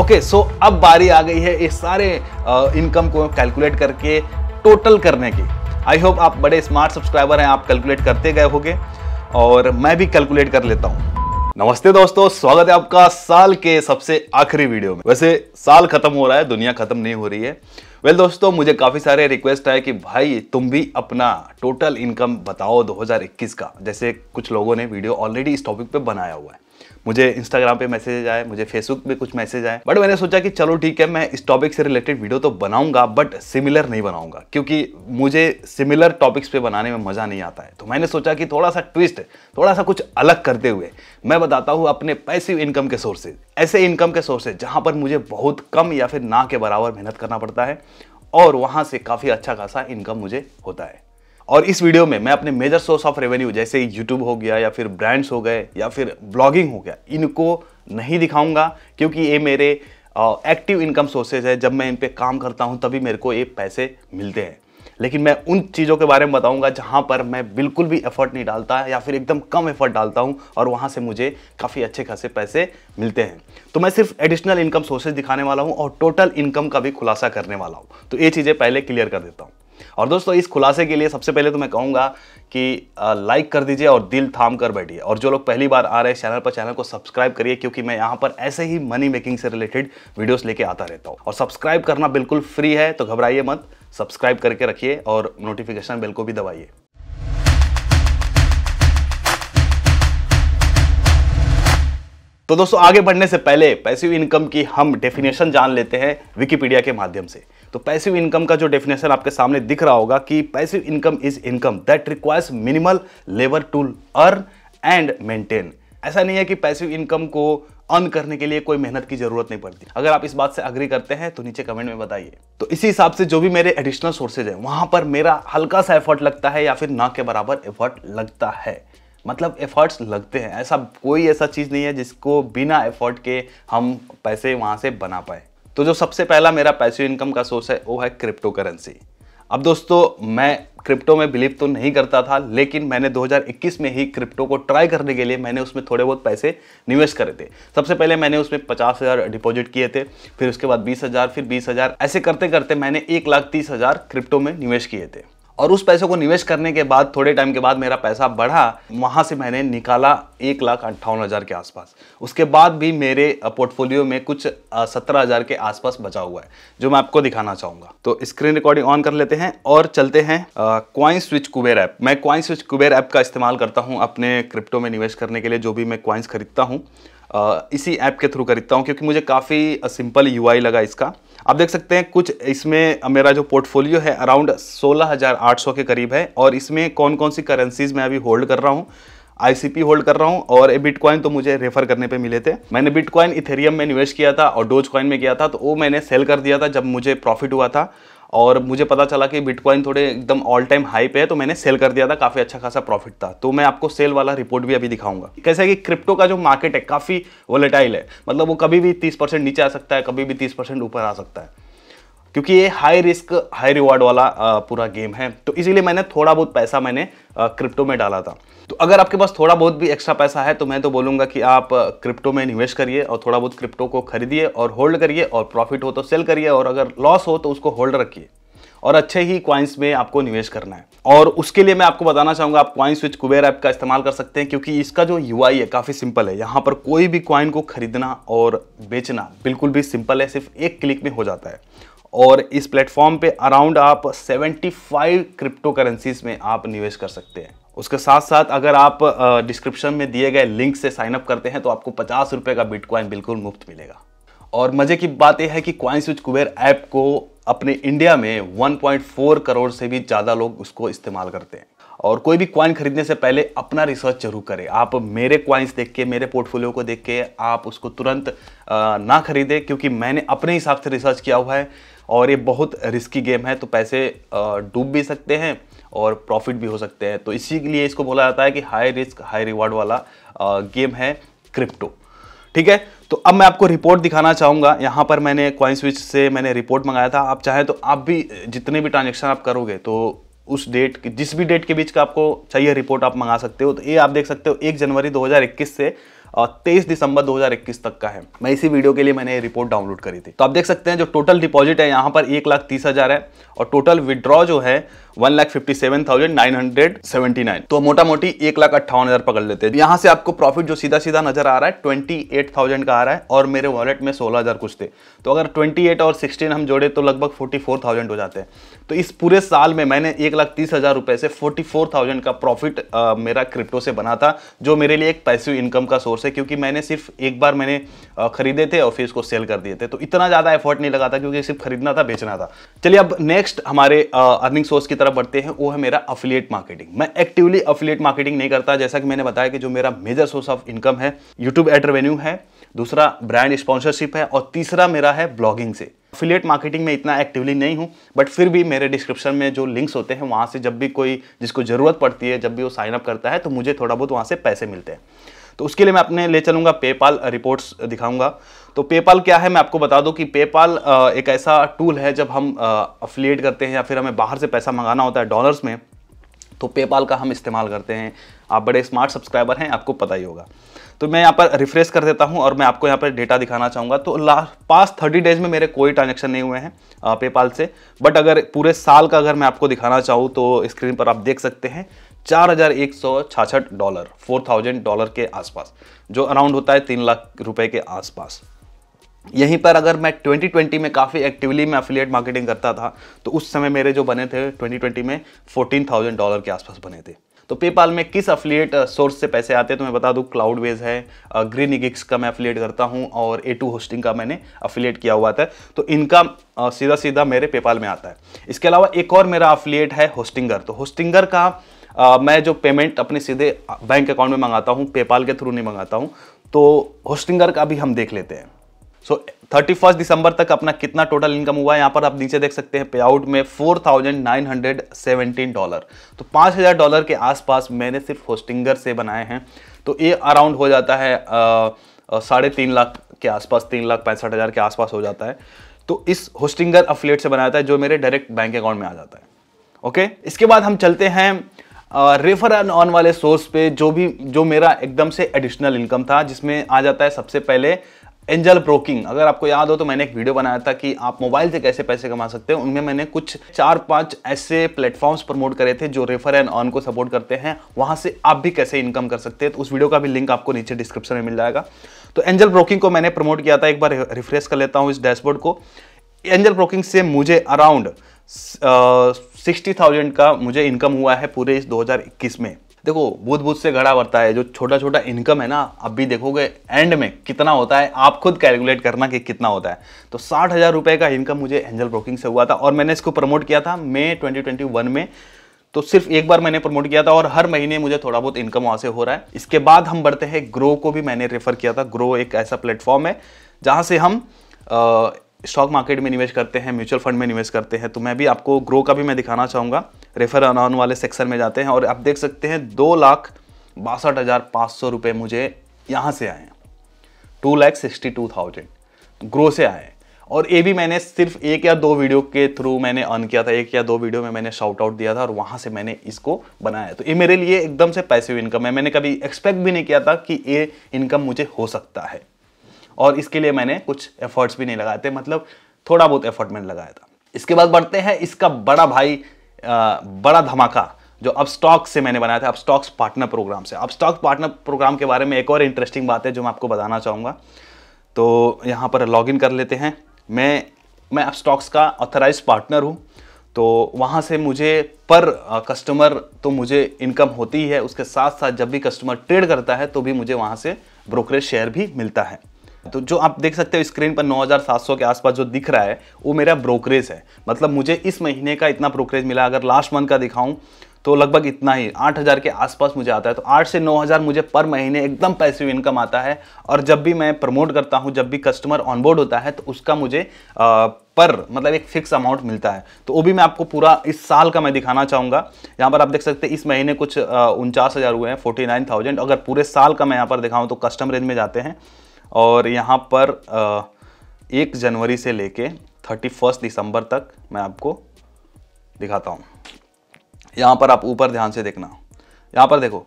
okay so अब बारी आ गई है इस सारे इनकम को कैलकुलेट करके टोटल करने की आई होप आप बड़े स्मार्ट सब्सक्राइबर हैं आप कैलकुलेट करते गए होगे और मैं भी कैलकुलेट कर लेता हूँ नमस्ते दोस्तों स्वागत है आपका साल के सबसे आखिरी वीडियो में वैसे साल खत्म हो रहा है दुनिया खत्म नहीं हो रही है वेल well, दोस्तों मुझे काफ़ी सारे रिक्वेस्ट आए कि भाई तुम भी अपना टोटल इनकम बताओ 2021 का जैसे कुछ लोगों ने वीडियो ऑलरेडी इस टॉपिक पे बनाया हुआ है मुझे इंस्टाग्राम पे मैसेज आए मुझे फेसबुक पे कुछ मैसेज आए बट मैंने सोचा कि चलो ठीक है मैं इस टॉपिक से रिलेटेड वीडियो तो बनाऊंगा बट सिमिलर नहीं बनाऊंगा क्योंकि मुझे सिमिलर टॉपिक्स पे बनाने में मज़ा नहीं आता है तो मैंने सोचा कि थोड़ा सा ट्विस्ट थोड़ा सा कुछ अलग करते हुए मैं बताता हूँ अपने पैसिव इनकम के सोर्सेज ऐसे इनकम के सोर्सेज जहाँ पर मुझे बहुत कम या फिर ना के बराबर मेहनत करना पड़ता है और वहाँ से काफ़ी अच्छा खासा इनकम मुझे होता है और इस वीडियो में मैं अपने मेजर सोर्स ऑफ रेवेन्यू जैसे यूट्यूब हो गया या फिर ब्रांड्स हो गए या फिर ब्लॉगिंग हो गया इनको नहीं दिखाऊंगा क्योंकि ये मेरे एक्टिव इनकम सोर्सेज है जब मैं इन पर काम करता हूँ तभी मेरे को ये पैसे मिलते हैं लेकिन मैं उन चीज़ों के बारे में बताऊंगा जहाँ पर मैं बिल्कुल भी एफर्ट नहीं डालता या फिर एकदम कम एफर्ट डालता हूँ और वहाँ से मुझे काफ़ी अच्छे खासे पैसे मिलते हैं तो मैं सिर्फ एडिशनल इनकम सोर्सेज दिखाने वाला हूँ और टोटल इनकम का भी खुलासा करने वाला हूँ तो ये चीज़ें पहले क्लियर कर देता हूँ और दोस्तों इस खुलासे के लिए सबसे पहले तो मैं कहूँगा कि लाइक कर दीजिए और दिल थाम कर बैठिए और जो लोग पहली बार आ रहे हैं चैनल पर चैनल को सब्सक्राइब करिए क्योंकि मैं यहाँ पर ऐसे ही मनी मेकिंग से रिलेटेड वीडियोस लेके आता रहता हूँ और सब्सक्राइब करना बिल्कुल फ्री है तो घबराइए मत सब्सक्राइब करके रखिए और नोटिफिकेशन बिल को भी दबाइए तो दोस्तों आगे बढ़ने से पहले पैसिव इनकम की हम डेफिनेशन जान लेते हैं विकिपीडिया के माध्यम से तो पैसिव इनकम का जो डेफिनेशन आपके सामने दिख रहा होगा कि passive income is income that requires minimal labour to earn and maintain ऐसा नहीं है कि पैसिव इनकम को अर्न करने के लिए कोई मेहनत की जरूरत नहीं पड़ती अगर आप इस बात से अग्री करते हैं तो नीचे कमेंट में बताइए तो इसी हिसाब से जो भी मेरे एडिशनल सोर्सेज हैं वहां पर मेरा हल्का सा एफर्ट लगता है या फिर ना के बराबर एफर्ट लगता है मतलब एफर्ट्स लगते हैं ऐसा कोई ऐसा चीज़ नहीं है जिसको बिना एफर्ट के हम पैसे वहाँ से बना पाए तो जो सबसे पहला मेरा पैसिव इनकम का सोर्स है वो है क्रिप्टो करेंसी अब दोस्तों मैं क्रिप्टो में बिलीव तो नहीं करता था लेकिन मैंने 2021 में ही क्रिप्टो को ट्राई करने के लिए मैंने उसमें थोड़े बहुत पैसे निवेश करे थे सबसे पहले मैंने उसमें पचास हज़ार डिपॉजिट किए थे फिर उसके बाद बीस हज़ार फिर बीस हज़ार ऐसे करते करते मैंने एक लाख तीस हज़ार क्रिप्टो में निवेश किए थे और उस पैसे को निवेश करने के बाद थोड़े टाइम के बाद मेरा पैसा बढ़ा वहाँ से मैंने निकाला एक लाख अट्ठावन हज़ार के आसपास उसके बाद भी मेरे पोर्टफोलियो में कुछ सत्रह हज़ार के आसपास बचा हुआ है जो मैं आपको दिखाना चाहूँगा तो स्क्रीन रिकॉर्डिंग ऑन कर लेते हैं और चलते हैं क्वाइन स्विच कुबेर ऐप मैं क्वाइन स्विच कुबेर ऐप का इस्तेमाल करता हूँ अपने क्रिप्टो में निवेश करने के लिए जो भी मैं क्वाइंस खरीदता हूँ इसी ऐप के थ्रू खरीदता हूँ क्योंकि मुझे काफ़ी सिंपल यू लगा इसका आप देख सकते हैं कुछ इसमें मेरा जो पोर्टफोलियो है अराउंड 16,800 के करीब है और इसमें कौन कौन सी करेंसीज मैं अभी होल्ड कर रहा हूँ आईसीपी होल्ड कर रहा हूँ और ए बिटकॉइन तो मुझे रेफर करने पे मिले थे मैंने बिटकॉइन इथेरियम में निवेश किया था और डोज कॉइन में किया था तो वो मैंने सेल कर दिया था जब मुझे प्रॉफिट हुआ था और मुझे पता चला कि बिटकॉइन थोड़े एकदम ऑल टाइम हाई पे है तो मैंने सेल कर दिया था काफ़ी अच्छा खासा प्रॉफिट था तो मैं आपको सेल वाला रिपोर्ट भी अभी दिखाऊंगा कैसे है कि क्रिप्टो का जो मार्केट है काफ़ी वोलेटाइल है मतलब वो कभी भी तीस नीचे आ सकता है कभी भी तीस ऊपर आ सकता है क्योंकि ये हाई रिस्क हाई रिवॉर्ड वाला पूरा गेम है तो इसीलिए मैंने थोड़ा बहुत पैसा मैंने क्रिप्टो में डाला था तो अगर आपके पास थोड़ा बहुत भी एक्स्ट्रा पैसा है तो मैं तो बोलूंगा कि आप क्रिप्टो में निवेश करिए और थोड़ा बहुत क्रिप्टो को खरीदिए और होल्ड करिए और प्रॉफिट हो तो सेल करिए और अगर लॉस हो तो उसको होल्ड रखिए और अच्छे ही क्वाइंस में आपको निवेश करना है और उसके लिए मैं आपको बताना चाहूंगा आप क्वाइंस स्विच कुबेर ऐप का इस्तेमाल कर सकते हैं क्योंकि इसका जो यू है काफ़ी सिंपल है यहाँ पर कोई भी क्वाइन को खरीदना और बेचना बिल्कुल भी सिंपल है सिर्फ एक क्लिक में हो जाता है और इस प्लेटफॉर्म पे अराउंड आप 75 क्रिप्टो करेंसीज में आप निवेश कर सकते हैं उसके साथ साथ अगर आप डिस्क्रिप्शन में दिए गए लिंक से साइनअप करते हैं तो आपको पचास रुपये का बिटकॉइन बिल्कुल मुफ्त मिलेगा और मज़े की बात यह है कि क्वाइन स्विच कुबेर ऐप को अपने इंडिया में 1.4 करोड़ से भी ज़्यादा लोग उसको इस्तेमाल करते हैं और कोई भी क्वाइन खरीदने से पहले अपना रिसर्च जरूर करें आप मेरे क्वाइंस देख के मेरे पोर्टफोलियो को देख के आप उसको तुरंत ना खरीदें क्योंकि मैंने अपने हिसाब से रिसर्च किया हुआ है और ये बहुत रिस्की गेम है तो पैसे डूब भी सकते हैं और प्रॉफिट भी हो सकते हैं तो इसी के लिए इसको बोला जाता है कि हाई रिस्क हाई रिवार्ड वाला गेम है क्रिप्टो ठीक है तो अब मैं आपको रिपोर्ट दिखाना चाहूँगा यहाँ पर मैंने क्वाइन स्विच से मैंने रिपोर्ट मंगाया था आप चाहें तो आप भी जितने भी ट्रांजेक्शन आप करोगे तो उस डेट जिस भी डेट के बीच का आपको चाहिए रिपोर्ट आप मंगा सकते हो तो ये आप देख सकते हो एक जनवरी 2021 से तेईस दिसंबर दो तक का है मैं इसी वीडियो के लिए मैंने रिपोर्ट डाउनलोड करी थी तो आप देख सकते हैं जो टोटल डिपॉजिट है यहाँ पर एक लाख तीस हज़ार है और टोटल विड्रॉ जो है one lakh fifty seven thousand nine hundred seventy nine तो मोटा मोटी एक लाख अट्ठावन हजार पकड़ लेते हैं यहाँ से आपको प्रॉफिट जो सीधा सीधा नजर आ रहा है ट्वेंटी एट थाउजेंड का आ रहा है और मेरे वॉलेट में सोलह हजार कुछ थे तो अगर ट्वेंटी एट और सिक्सटीन हम जोड़े तो लगभग फोर्टी फोर थाउजेंड हो जाते हैं तो इस पूरे साल में मैंने एक लाख तीस हजार रुपए से फोर्टी फोर थाउजेंड का प्रॉफिट मेरा क्रिप्टो से बना था जो मेरे लिए एक पैसिव इनकम का सोर्स है क्योंकि मैंने सिर्फ एक बार मैंने खरीदे थे और फिर उसको सेल कर दिए थे तो इतना ज्यादा एफर्ट नहीं लगा था क्योंकि सिर्फ खरीदना था बेचना था चलिए अब नेक्स्ट हमारे अर्निंग सोर्स की तरफ तरफ बढ़ते हैं वो है मेरा अफिलियट मार्केटिंग मैं एक्टिवली अफिलियट मार्केटिंग नहीं करता जैसा कि मैंने बताया कि जो मेरा मेजर सोर्स ऑफ इनकम है यूट्यूब एड रेवेन्यू है दूसरा ब्रांड स्पॉन्सरशिप है और तीसरा मेरा है ब्लॉगिंग से अफिलियट मार्केटिंग में इतना एक्टिवली नहीं हूँ बट फिर भी मेरे डिस्क्रिप्शन में जो लिंक्स होते हैं वहाँ से जब भी कोई जिसको ज़रूरत पड़ती है जब भी वो साइनअप करता है तो मुझे थोड़ा बहुत वहाँ से पैसे मिलते हैं तो उसके लिए मैं अपने ले चलूँगा पेपाल रिपोर्ट्स दिखाऊंगा तो पेपाल क्या है मैं आपको बता दूं कि पेपाल एक ऐसा टूल है जब हम अफिलिएट करते हैं या फिर हमें बाहर से पैसा मंगाना होता है डॉलर्स में तो पेपाल का हम इस्तेमाल करते हैं आप बड़े स्मार्ट सब्सक्राइबर हैं आपको पता ही होगा तो मैं यहाँ पर रिफ्रेश कर देता हूँ और मैं आपको यहाँ पर डेटा दिखाना चाहूँगा तो लास्ट पास थर्टी डेज में मेरे कोई ट्रांजेक्शन नहीं हुए हैं पेपाल से बट अगर पूरे साल का अगर मैं आपको दिखाना चाहूँ तो स्क्रीन पर आप देख सकते हैं चार हजार एक सौ छाछठ डॉलर फोर थाउजेंड डॉलर के आसपास जो अराउंड होता है तीन लाख रुपए के आसपास यहीं पर अगर मैं 2020 में काफ़ी एक्टिवली मैं अफिलिएट मार्केटिंग करता था तो उस समय मेरे जो बने थे 2020 में 14,000 डॉलर के आसपास बने थे तो पेपाल में किस अफिलिएट सोर्स uh, से पैसे आते हैं तो मैं बता दूं क्लाउड वेज है ग्रीन uh, इगिक्स का मैं अफिलिएट करता हूं और ए टू होस्टिंग का मैंने अफिलिएट किया हुआ था तो इनका uh, सीधा सीधा मेरे पेपाल में आता है इसके अलावा एक और मेरा अफिलिएट है होस्टिंगर तो होस्टिंगर का आ, मैं जो पेमेंट अपने सीधे बैंक अकाउंट में मंगाता हूँ पेपाल के थ्रू नहीं मंगाता हूँ तो होस्टिंगर का भी हम देख लेते हैं सो थर्टी फर्स्ट दिसंबर तक अपना कितना टोटल इनकम हुआ है यहाँ पर आप नीचे देख सकते हैं पे आउट में four thousand nine hundred seventeen dollar तो पाँच हज़ार डॉलर के आसपास मैंने सिर्फ होस्टिंगर से बनाए हैं तो ये अराउंड हो जाता है साढ़े तीन लाख के आसपास तीन लाख पैंसठ हज़ार के आसपास हो जाता है तो इस होस्टिंगर अफिलेट से बनाया जाता है जो मेरे डायरेक्ट बैंक अकाउंट में आ जाता है ओके इसके बाद हम चलते हैं रेफर एंड ऑन वाले सोर्स पे जो भी जो मेरा एकदम से एडिशनल इनकम था जिसमें आ जाता है सबसे पहले एंजल ब्रोकिंग अगर आपको याद हो तो मैंने एक वीडियो बनाया था कि आप मोबाइल से कैसे पैसे कमा सकते हैं उनमें मैंने कुछ चार पांच ऐसे प्लेटफॉर्म्स प्रमोट करे थे जो रेफर एंड ऑन को सपोर्ट करते हैं वहां से आप भी कैसे इनकम कर सकते हैं तो उस वीडियो का भी लिंक आपको नीचे डिस्क्रिप्शन में मिल जाएगा तो एंजल ब्रोकिंग को मैंने प्रमोट किया था एक बार रिफ्रेश कर लेता हूँ इस डैशबोर्ड को एंजल ब्रोकिंग से मुझे अराउंड सिक्सटी थाउजेंड का मुझे इनकम हुआ है पूरे इस 2021 में देखो बुध बुध से घड़ा बढ़ता है जो छोटा छोटा इनकम है ना अब भी देखोगे एंड में कितना होता है आप खुद कैलकुलेट करना कि कितना होता है तो साठ हज़ार रुपये का इनकम मुझे एंजल ब्रोकिंग से हुआ था और मैंने इसको प्रमोट किया था मई ट्वेंटी में तो सिर्फ एक बार मैंने प्रमोट किया था और हर महीने मुझे थोड़ा बहुत इनकम वहाँ से हो रहा है इसके बाद हम बढ़ते हैं ग्रो को भी मैंने रेफर किया था ग्रो एक ऐसा प्लेटफॉर्म है जहाँ से हम आ, स्टॉक मार्केट में निवेश करते हैं म्यूचुअल फंड में निवेश करते हैं तो मैं भी आपको ग्रो का भी मैं दिखाना चाहूँगा रेफर अनॉन वाले सेक्शन में जाते हैं और आप देख सकते हैं दो लाख बासठ हज़ार पाँच सौ रुपये मुझे यहाँ से आए हैं two lakh sixty two thousand Groww से आए हैं और ये भी मैंने सिर्फ एक या दो वीडियो के थ्रू मैंने अर्न किया था एक या दो वीडियो में मैंने शाउट आउट दिया था और वहाँ से मैंने इसको बनाया तो ये मेरे लिए एकदम से पैसिव इनकम है मैंने कभी एक्सपेक्ट भी नहीं किया था कि ये इनकम मुझे हो सकता है और इसके लिए मैंने कुछ एफर्ट्स भी नहीं लगाए थे मतलब थोड़ा बहुत एफर्ट मैंने लगाया था इसके बाद बढ़ते हैं इसका बड़ा भाई आ, बड़ा धमाका जो अब स्टॉक से मैंने बनाया था अब स्टॉक्स पार्टनर प्रोग्राम से अब स्टॉक्स पार्टनर प्रोग्राम के बारे में एक और इंटरेस्टिंग बात है जो मैं आपको बताना चाहूँगा तो यहाँ पर लॉग कर लेते हैं मैं मैं अब स्टॉक्स का ऑथराइज पार्टनर हूँ तो वहाँ से मुझे पर कस्टमर तो मुझे इनकम होती ही है उसके साथ साथ जब भी कस्टमर ट्रेड करता है तो भी मुझे वहाँ से ब्रोकरेज शेयर भी मिलता है तो जो आप देख सकते हो स्क्रीन पर 9,700 के आसपास जो दिख रहा है वो मेरा ब्रोकरेज है मतलब मुझे इस महीने का इतना ब्रोकरेज मिला अगर लास्ट मंथ का दिखाऊँ तो लगभग इतना ही 8000 के आसपास मुझे आता है तो 8 से 9000 मुझे पर महीने एकदम पैसिव इनकम आता है और जब भी मैं प्रमोट करता हूँ जब भी कस्टमर ऑनबोर्ड होता है तो उसका मुझे आ, पर मतलब एक फिक्स अमाउंट मिलता है तो वो भी मैं आपको पूरा इस साल का मैं दिखाना चाहूँगा यहाँ पर आप देख सकते हैं इस महीने कुछ उनचास हज़ार हुए हैं फोर्टी नाइन थाउजेंड अगर पूरे साल का मैं यहाँ पर दिखाऊँ तो कस्टम रेंज में जाते हैं और यहाँ पर एक जनवरी से लेके थर्टी फर्स्ट दिसंबर तक मैं आपको दिखाता हूँ यहाँ पर आप ऊपर ध्यान से देखना यहाँ पर देखो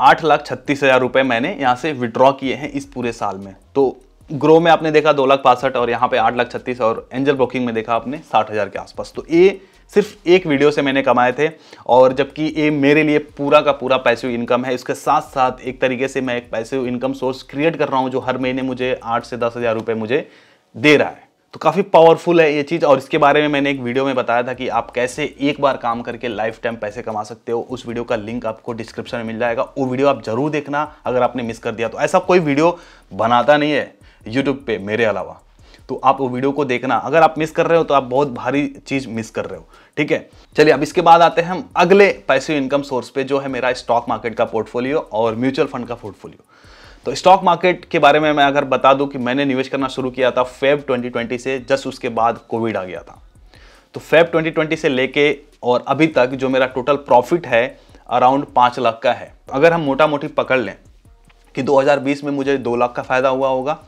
आठ लाख छत्तीस हज़ार रुपये मैंने यहाँ से विड्रॉ किए हैं इस पूरे साल में तो ग्रो में आपने देखा दो लाख पासठ और यहाँ पे आठ लाख छत्तीस और एंजल ब्रोकिंग में देखा आपने साठ हज़ार के आसपास तो ये सिर्फ एक वीडियो से मैंने कमाए थे और जबकि ये मेरे लिए पूरा का पूरा पैसिव इनकम है इसके साथ साथ एक तरीके से मैं एक पैसिव इनकम सोर्स क्रिएट कर रहा हूँ जो हर महीने मुझे आठ से दस हज़ार रुपये मुझे दे रहा है तो काफ़ी पावरफुल है ये चीज़ और इसके बारे में मैंने एक वीडियो में बताया था कि आप कैसे एक बार काम करके लाइफ टाइम पैसे कमा सकते हो उस वीडियो का लिंक आपको डिस्क्रिप्शन में मिल जाएगा वो वीडियो आप जरूर देखना अगर आपने मिस कर दिया तो ऐसा कोई वीडियो बनाता नहीं है यूट्यूब पे मेरे अलावा तो आप वो वीडियो को देखना अगर आप मिस कर रहे हो तो आप बहुत भारी चीज मिस कर रहे हो ठीक है चलिए अब इसके बाद आते हैं हम अगले पैसे इनकम सोर्स पे जो है मेरा स्टॉक मार्केट का पोर्टफोलियो और म्यूचुअल फंड का पोर्टफोलियो तो स्टॉक मार्केट के बारे में मैं अगर बता दूं कि मैंने निवेश करना शुरू किया था फेब 2020 से जस्ट उसके बाद कोविड आ गया था तो फेब 2020 से लेके और अभी तक जो मेरा टोटल प्रॉफिट है अराउंड पाँच लाख का है अगर हम मोटा मोटी पकड़ लें कि 2020 में मुझे दो लाख का फ़ायदा हुआ होगा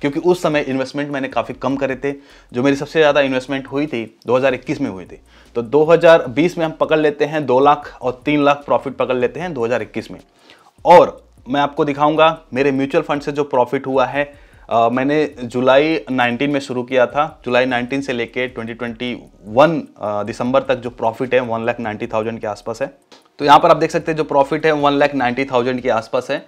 क्योंकि उस समय इन्वेस्टमेंट मैंने काफ़ी कम करे थे जो मेरी सबसे ज़्यादा इन्वेस्टमेंट हुई थी 2021 में हुई थी तो 2020 में हम पकड़ लेते हैं दो लाख और तीन लाख प्रॉफिट पकड़ लेते हैं 2021 में और मैं आपको दिखाऊंगा मेरे म्यूचुअल फंड से जो प्रॉफिट हुआ है आ, मैंने जुलाई 19 में शुरू किया था जुलाई 19 से लेके 2021 दिसंबर तक जो प्रॉफिट है वन लाख नाइन्टी थाउजेंड के आसपास है तो यहाँ पर आप देख सकते हैं जो प्रॉफिट है वन लाख नाइन्टी थाउजेंड के आसपास है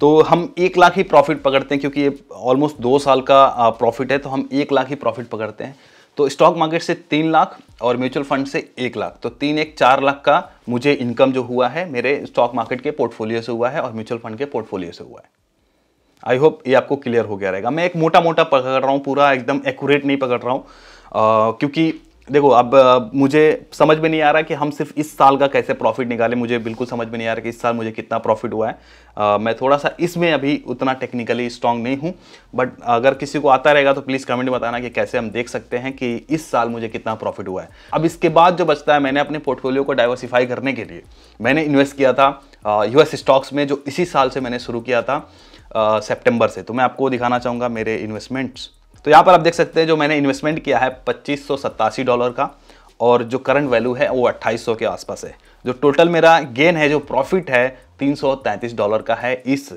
तो हम एक लाख ही प्रॉफिट पकड़ते हैं क्योंकि ये ऑलमोस्ट दो साल का प्रॉफिट है तो हम एक लाख ही प्रॉफिट पकड़ते हैं तो स्टॉक मार्केट से तीन लाख और म्यूचुअल फंड से एक लाख तो तीन एक चार लाख का मुझे इनकम जो हुआ है मेरे स्टॉक मार्केट के पोर्टफोलियो से हुआ है और म्यूचुअल फंड के पोर्टफोलियो से हुआ है आई होप ये आपको क्लियर हो गया रहेगा मैं एक मोटा मोटा पकड़ रहा हूँ पूरा एकदम एक्यूरेट नहीं पकड़ रहा हूँ क्योंकि देखो अब मुझे समझ में नहीं आ रहा कि हम सिर्फ इस साल का कैसे प्रॉफिट निकालें मुझे बिल्कुल समझ में नहीं आ रहा कि इस साल मुझे कितना प्रॉफिट हुआ है आ, मैं थोड़ा सा इसमें अभी उतना टेक्निकली स्ट्रांग नहीं हूँ बट अगर किसी को आता रहेगा तो प्लीज़ कमेंट में बताना कि कैसे हम देख सकते हैं कि इस साल मुझे कितना प्रॉफिट हुआ है अब इसके बाद जो बचता है मैंने अपने पोर्टफोलियो को डाइवर्सिफाई करने के लिए मैंने इन्वेस्ट किया था यू स्टॉक्स में जो इसी साल से मैंने शुरू किया था सेप्टेम्बर से तो मैं आपको दिखाना चाहूँगा मेरे इन्वेस्टमेंट्स तो यहाँ पर आप देख सकते हैं जो मैंने इन्वेस्टमेंट किया है पच्चीस डॉलर का और जो करंट वैल्यू है वो 2800 के आसपास है जो टोटल मेरा गेन है जो प्रॉफिट है 333 डॉलर का है इस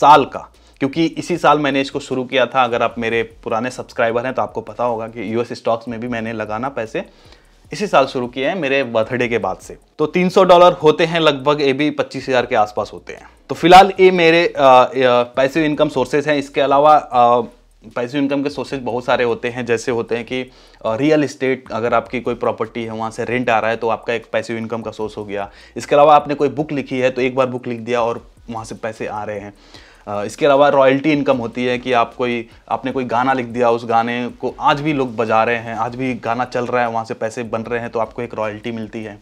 साल का क्योंकि इसी साल मैंने इसको शुरू किया था अगर आप मेरे पुराने सब्सक्राइबर हैं तो आपको पता होगा कि यूएस स्टॉक्स में भी मैंने लगाना पैसे इसी साल शुरू किए हैं मेरे बर्थडे के बाद से तो 300 डॉलर होते हैं लगभग ये भी हज़ार के आसपास होते हैं तो फिलहाल ये मेरे पैसिव इनकम सोर्सेज हैं इसके अलावा आ, पैसिव इनकम के सोर्सेज बहुत सारे होते हैं जैसे होते हैं कि रियल इस्टेट अगर आपकी कोई प्रॉपर्टी है वहाँ से रेंट आ रहा है तो आपका एक पैसिव इनकम का सोर्स हो गया इसके अलावा आपने कोई बुक लिखी है तो एक बार बुक लिख दिया और वहाँ से पैसे आ रहे हैं इसके अलावा रॉयल्टी इनकम होती है कि आप कोई आपने कोई गाना लिख दिया उस गाने को आज भी लोग बजा रहे हैं आज भी गाना चल रहा है वहाँ से पैसे बन रहे हैं तो आपको एक रॉयल्टी मिलती है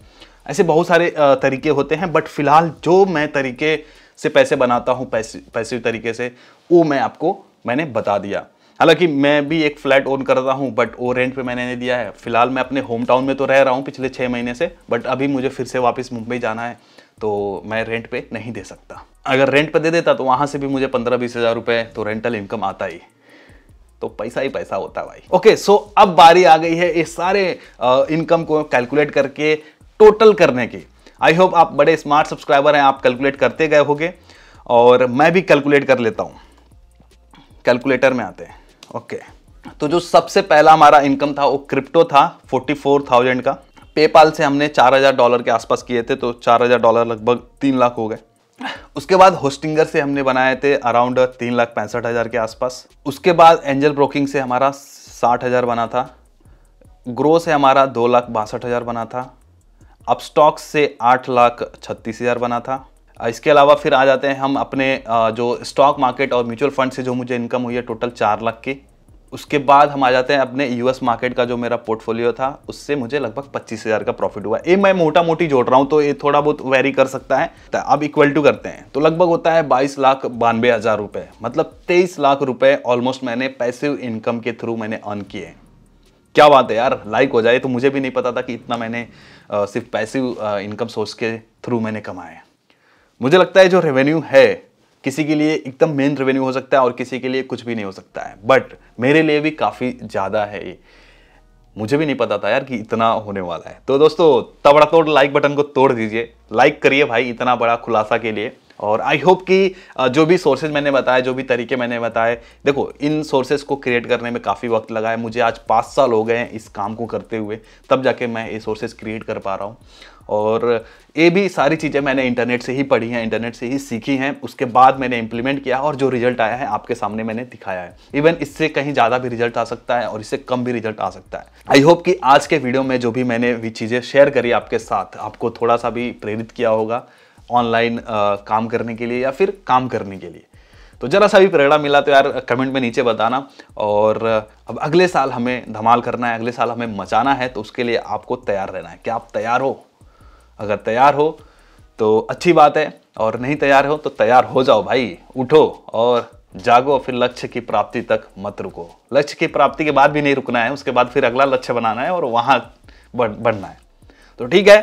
ऐसे बहुत सारे तरीके होते हैं बट फिलहाल जो मैं तरीके से पैसे बनाता हूँ पैसे पैसे तरीके से वो मैं आपको मैंने बता दिया हालांकि मैं भी एक फ्लैट ओन कर रहा हूँ बट वो रेंट पे मैंने नहीं दिया है फिलहाल मैं अपने होम टाउन में तो रह रहा हूँ पिछले छः महीने से बट अभी मुझे फिर से वापस मुंबई जाना है तो मैं रेंट पे नहीं दे सकता अगर रेंट पे दे देता तो वहाँ से भी मुझे पंद्रह बीस हज़ार रुपये तो रेंटल इनकम आता ही तो पैसा ही पैसा होता है भाई ओके okay, सो so अब बारी आ गई है इस सारे इनकम को कैलकुलेट करके टोटल करने की आई होप आप बड़े स्मार्ट सब्सक्राइबर हैं आप कैलकुलेट करते गए होगे और मैं भी कैलकुलेट कर लेता हूँ कैलकुलेटर में आते हैं ओके तो जो सबसे पहला हमारा इनकम था वो क्रिप्टो था 44,000 का पेपाल से हमने 4,000 डॉलर के आसपास किए थे तो 4,000 डॉलर लगभग तीन लाख हो गए उसके बाद होस्टिंगर से हमने बनाए थे अराउंड तीन लाख पैंसठ हज़ार के आसपास उसके बाद एंजल ब्रोकिंग से हमारा साठ हज़ार बना था ग्रो से हमारा दो लाख बासठ हज़ार बना था अपस्टॉक से आठ लाख छत्तीस हज़ार बना था इसके अलावा फिर आ जाते हैं हम अपने जो स्टॉक मार्केट और म्यूचुअल फंड से जो मुझे इनकम हुई है टोटल चार लाख की उसके बाद हम आ जाते हैं अपने यूएस मार्केट का जो मेरा पोर्टफोलियो था उससे मुझे लगभग पच्चीस हज़ार का प्रॉफिट हुआ ये मैं मोटा मोटी जोड़ रहा हूँ तो ये थोड़ा बहुत वेरी कर सकता है तो अब इक्वल टू करते हैं तो लगभग होता है बाईस लाख बानवे हज़ार रुपये मतलब तेईस लाख रुपये ऑलमोस्ट मैंने पैसिव इनकम के थ्रू मैंने अर्न किए क्या बात है यार लाइक हो जाए तो मुझे भी नहीं पता था कि इतना मैंने सिर्फ पैसिव इनकम सोर्स के थ्रू मैंने कमाया मुझे लगता है जो रेवेन्यू है किसी के लिए एकदम मेन रेवेन्यू हो सकता है और किसी के लिए कुछ भी नहीं हो सकता है बट मेरे लिए भी काफ़ी ज़्यादा है ये मुझे भी नहीं पता था यार कि इतना होने वाला है तो दोस्तों तबड़ा तोड़ लाइक बटन को तोड़ दीजिए लाइक करिए भाई इतना बड़ा खुलासा के लिए और आई होप कि जो भी सोर्सेज मैंने बताए जो भी तरीके मैंने बताए देखो इन सोर्सेज को क्रिएट करने में काफ़ी वक्त लगा है मुझे आज पाँच साल हो गए हैं इस काम को करते हुए तब जाके मैं ये सोर्सेज क्रिएट कर पा रहा हूँ और ये भी सारी चीज़ें मैंने इंटरनेट से ही पढ़ी हैं इंटरनेट से ही सीखी हैं उसके बाद मैंने इंप्लीमेंट किया और जो रिजल्ट आया है आपके सामने मैंने दिखाया है इवन इससे कहीं ज़्यादा भी रिजल्ट आ सकता है और इससे कम भी रिजल्ट आ सकता है आई होप कि आज के वीडियो में जो भी मैंने भी चीज़ें शेयर करी आपके साथ आपको थोड़ा सा भी प्रेरित किया होगा ऑनलाइन काम करने के लिए या फिर काम करने के लिए तो जरा सा भी प्रेरणा मिला तो यार कमेंट में नीचे बताना और अब अगले साल हमें धमाल करना है अगले साल हमें मचाना है तो उसके लिए आपको तैयार रहना है क्या आप तैयार हो अगर तैयार हो तो अच्छी बात है और नहीं तैयार हो तो तैयार हो जाओ भाई उठो और जागो फिर लक्ष्य की प्राप्ति तक मत रुको लक्ष्य की प्राप्ति के बाद भी नहीं रुकना है उसके बाद फिर अगला लक्ष्य बनाना है और वहाँ बढ़ बढ़ना है तो ठीक है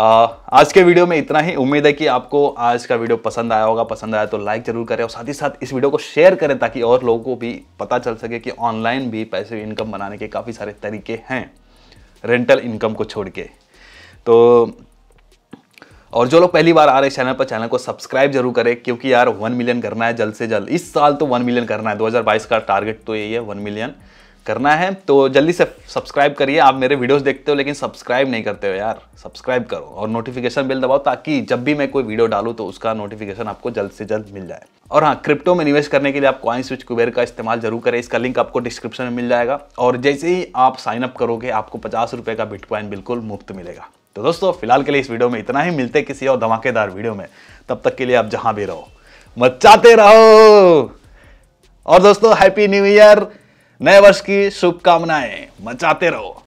आज के वीडियो में इतना ही उम्मीद है कि आपको आज का वीडियो पसंद आया होगा पसंद आया तो लाइक जरूर करें और साथ ही साथ इस वीडियो को शेयर करें ताकि और लोगों को भी पता चल सके कि ऑनलाइन भी पैसे इनकम बनाने के काफ़ी सारे तरीके हैं रेंटल इनकम को छोड़ के तो और जो लोग पहली बार आ रहे चैनल पर चैनल को सब्सक्राइब जरूर करें क्योंकि यार वन मिलियन करना है जल्द से जल्द इस साल तो वन मिलियन करना है 2022 का टारगेट तो यही है वन मिलियन करना है तो जल्दी से सब्सक्राइब करिए आप मेरे वीडियोस देखते हो लेकिन सब्सक्राइब नहीं करते हो यार सब्सक्राइब करो और नोटिफिकेशन बिल दबाओ ताकि जब भी मैं कोई वीडियो डालूँ तो उसका नोटिफिकेशन आपको जल्द से जल्द मिल जाए और हाँ क्रिप्टो में निवेश करने के लिए आप कॉइन स्विच कुबेर का इस्तेमाल जरूर करें इसका लिंक आपको डिस्क्रिप्शन में मिल जाएगा और जैसे ही आप अप करोगे आपको पचास का बिटकॉइन बिल्कुल मुफ्त मिलेगा तो दोस्तों फिलहाल के लिए इस वीडियो में इतना ही मिलते किसी और धमाकेदार वीडियो में तब तक के लिए आप जहां भी रहो मचाते रहो और दोस्तों हैप्पी न्यू ईयर नए वर्ष की शुभकामनाएं मचाते रहो